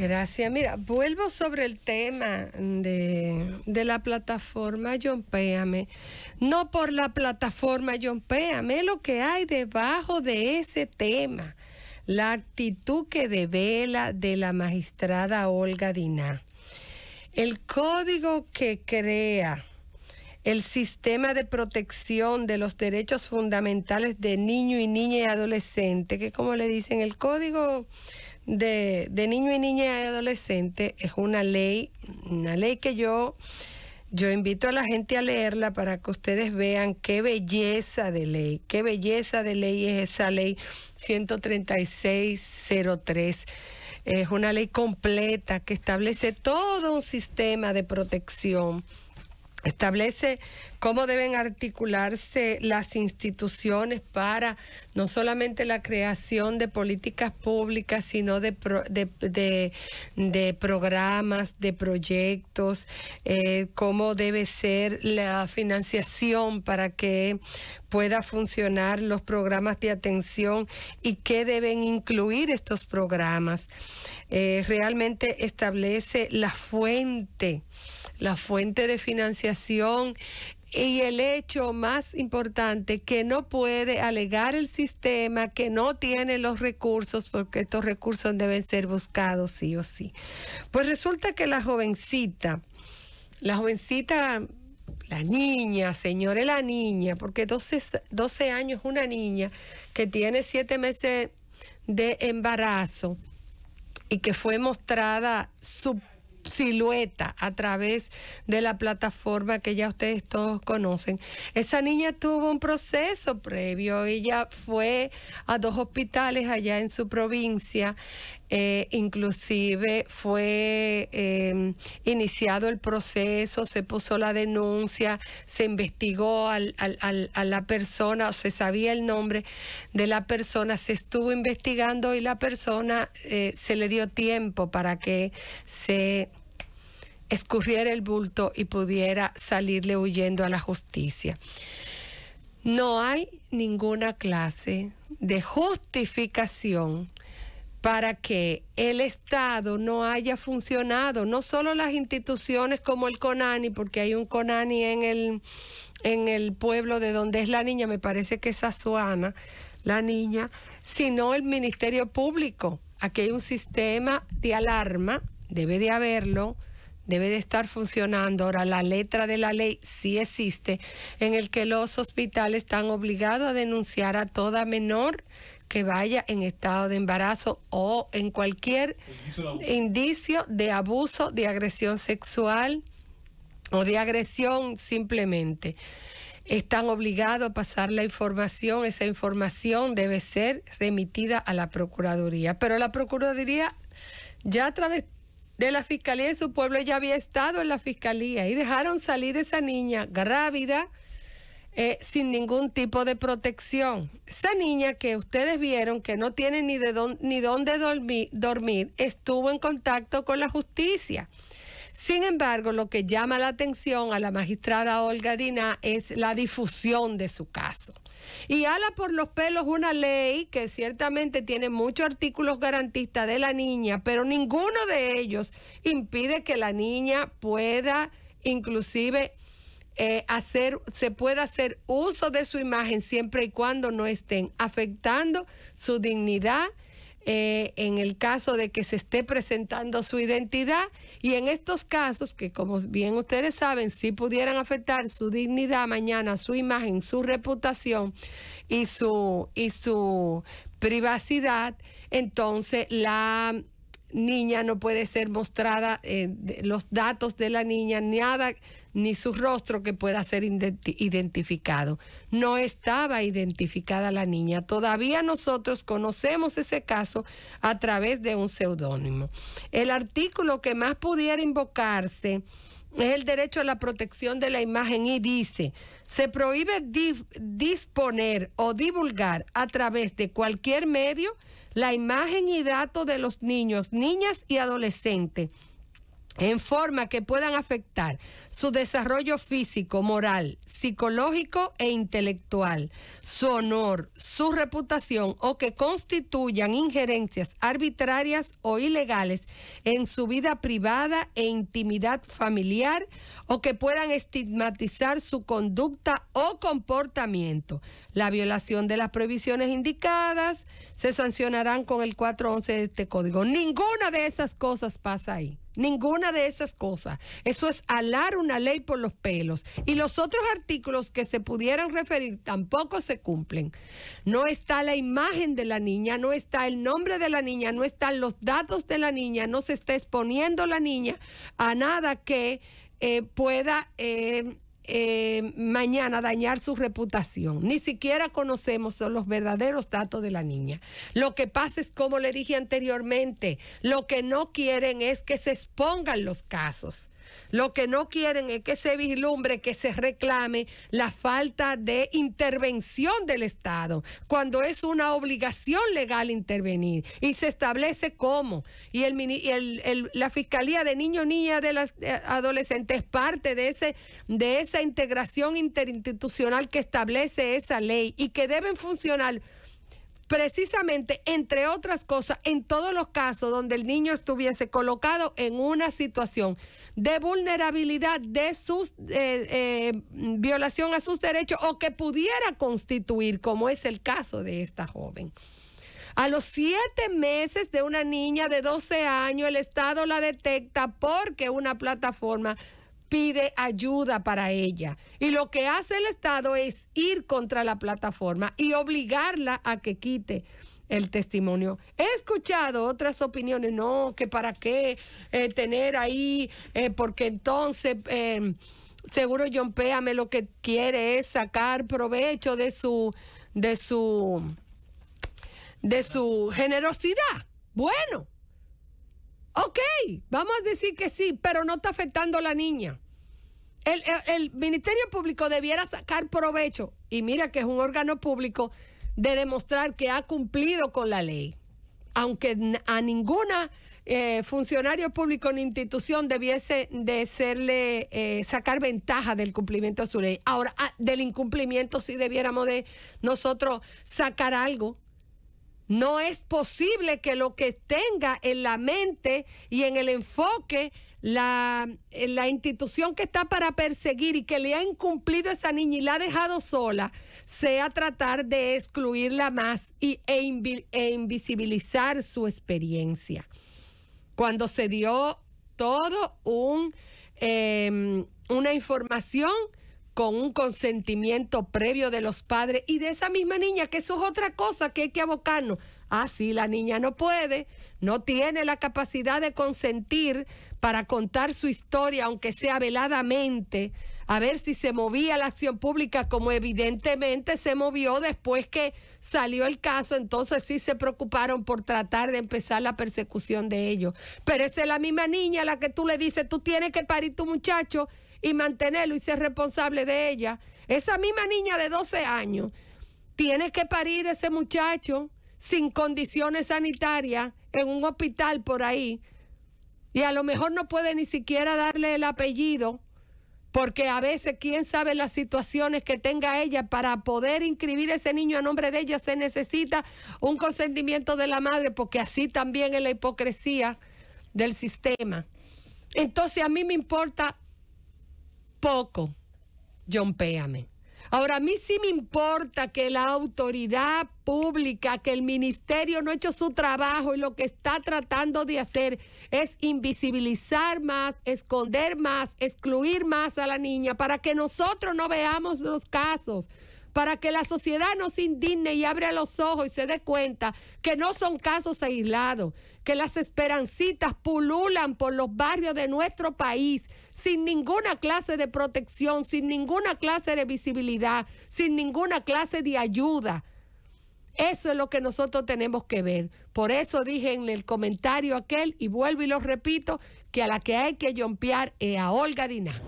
Gracias. Mira, vuelvo sobre el tema de, la plataforma John Péame. No por la plataforma John Péame, lo que hay debajo de ese tema. La actitud que devela de la magistrada Olga Diná. El código que crea el sistema de protección de los derechos fundamentales de niño y niña y adolescente, que como le dicen, el código de, de niño y niña y adolescente es una ley, una ley que yo, yo invito a la gente a leerla para que ustedes vean qué belleza de ley, qué belleza de ley es esa ley 13603. Es una ley completa que establece todo un sistema de protección establece cómo deben articularse las instituciones para no solamente la creación de políticas públicas, sino de, programas, de proyectos, eh, cómo debe ser la financiación para que pueda funcionar los programas de atención y qué deben incluir estos programas. Eh, realmente establece la fuente la fuente de financiación y el hecho más importante que no puede alegar el sistema que no tiene los recursos porque estos recursos deben ser buscados sí o sí. Pues resulta que la jovencita, la jovencita, la niña, señores, la niña, porque 12, 12 años una niña que tiene 7 meses de embarazo y que fue mostrada su silueta a través de la plataforma que ya ustedes todos conocen. Esa niña tuvo un proceso previo, ella fue a dos hospitales allá en su provincia, eh, inclusive fue em, iniciado el proceso, se puso la denuncia, se investigó a la persona, o se sabía el nombre de la persona, se estuvo investigando y la persona eh, se le dio tiempo para que se escurriera el bulto y pudiera salirle huyendo a la justicia. No hay ninguna clase de justificación para que el Estado no haya funcionado, no solo las instituciones como el CONANI, porque hay un CONANI en el, en el pueblo de donde es la niña, me parece que es Azuana, la niña, sino el Ministerio Público. Aquí hay un sistema de alarma, debe de haberlo, debe de estar funcionando. Ahora, la letra de la ley sí existe, en el que los hospitales están obligados a denunciar a toda menor que vaya en estado de embarazo o en cualquier indicio de abuso, de agresión sexual o de agresión simplemente. Están obligados a pasar la información, esa información debe ser remitida a la Procuraduría, pero la Procuraduría ya a través de la fiscalía de su pueblo, ya había estado en la fiscalía y dejaron salir esa niña grávida. Eh, sin ningún tipo de protección. Esa niña que ustedes vieron que no tiene ni, de ni dónde dormir, dormir, estuvo en contacto con la justicia. Sin embargo, lo que llama la atención a la magistrada Olga Dina es la difusión de su caso. Y ala por los pelos una ley que ciertamente tiene muchos artículos garantistas de la niña, pero ninguno de ellos impide que la niña pueda inclusive eh, hacer, se pueda hacer uso de su imagen siempre y cuando no estén afectando su dignidad eh, en el caso de que se esté presentando su identidad y en estos casos que como bien ustedes saben, si pudieran afectar su dignidad mañana, su imagen, su reputación y su, y su privacidad, entonces la niña no puede ser mostrada, eh, los datos de la niña, nada, ni su rostro que pueda ser identificado. No estaba identificada la niña. Todavía nosotros conocemos ese caso a través de un seudónimo. El artículo que más pudiera invocarse es el derecho a la protección de la imagen y dice, se prohíbe disponer o divulgar a través de cualquier medio la imagen y datos de los niños, niñas y adolescentes en forma que puedan afectar su desarrollo físico, moral, psicológico e intelectual, su honor, su reputación o que constituyan injerencias arbitrarias o ilegales en su vida privada e intimidad familiar o que puedan estigmatizar su conducta o comportamiento. La violación de las prohibiciones indicadas se sancionarán con el 411 de este código. Ninguna de esas cosas pasa ahí. Ninguna de esas cosas. Eso es alar una ley por los pelos. Y los otros artículos que se pudieran referir tampoco se cumplen. No está la imagen de la niña, no está el nombre de la niña, no están los datos de la niña, no se está exponiendo la niña a nada que eh, pueda eh, eh, mañana dañar su reputación. Ni siquiera conocemos los verdaderos datos de la niña. Lo que pasa es, como le dije anteriormente, lo que no quieren es que se expongan los casos. Lo que no quieren es que se vislumbre, que se reclame la falta de intervención del Estado, cuando es una obligación legal intervenir y se establece cómo. Y, el, la Fiscalía de Niños, Niñas, de las eh, Adolescentes es parte de, ese, de esa integración interinstitucional que establece esa ley y que deben funcionar precisamente, entre otras cosas, en todos los casos donde el niño estuviese colocado en una situación de vulnerabilidad de sus eh, eh, violación a sus derechos o que pudiera constituir, como es el caso de esta joven. A los siete meses de una niña de 12 años, el Estado la detecta porque una plataforma pide ayuda para ella. Y lo que hace el Estado es ir contra la plataforma y obligarla a que quite el testimonio. He escuchado otras opiniones, no, que para qué eh, tener ahí, eh, porque entonces... Em, seguro John Péame lo que quiere es sacar provecho de su de su de su generosidad. Bueno, Ok, vamos a decir que sí, pero no está afectando a la niña. El, Ministerio Público debiera sacar provecho, y mira que es un órgano público, de demostrar que ha cumplido con la ley. Aunque a ninguna eh, funcionario público ni institución debiese de serle eh, sacar ventaja del cumplimiento de su ley. Ahora, ah, del incumplimiento sí debiéramos de nosotros sacar algo no es posible que lo que tenga en la mente y en el enfoque la, eh, la, institución que está para perseguir y que le ha incumplido a esa niña y la ha dejado sola, sea tratar de excluirla más y, e, e invisibilizar su experiencia. Cuando se dio todo un, em, una información con un consentimiento previo de los padres y de esa misma niña, que eso es otra cosa que hay que abocarnos. Ah, sí, la niña no puede, no tiene la capacidad de consentir para contar su historia, aunque sea veladamente, a ver si se movía la acción pública, como evidentemente se movió después que salió el caso, entonces sí se preocuparon por tratar de empezar la persecución de ellos. Pero esa es la misma niña a la que tú le dices, tú tienes que parir tu muchacho y mantenerlo y ser responsable de ella. Esa misma niña de 12 años tiene que parir ese muchacho sin condiciones sanitarias en un hospital por ahí y a lo mejor no puede ni siquiera darle el apellido porque a veces quién sabe las situaciones que tenga ella para poder inscribir ese niño a nombre de ella se necesita un consentimiento de la madre porque así también es la hipocresía del sistema. Entonces a mí me importa poco, John Péame. Ahora, a mí sí me importa que la autoridad pública, que el ministerio no ha hecho su trabajo y lo que está tratando de hacer es invisibilizar más, esconder más, excluir más a la niña para que nosotros no veamos los casos para que la sociedad no indigne y abra los ojos y se dé cuenta que no son casos aislados, que las esperancitas pululan por los barrios de nuestro país sin ninguna clase de protección, sin ninguna clase de visibilidad, sin ninguna clase de ayuda. Eso es lo que nosotros tenemos que ver. Por eso dije en el comentario aquel, y vuelvo y lo repito, que a la que hay que yompear es a Olga Diná.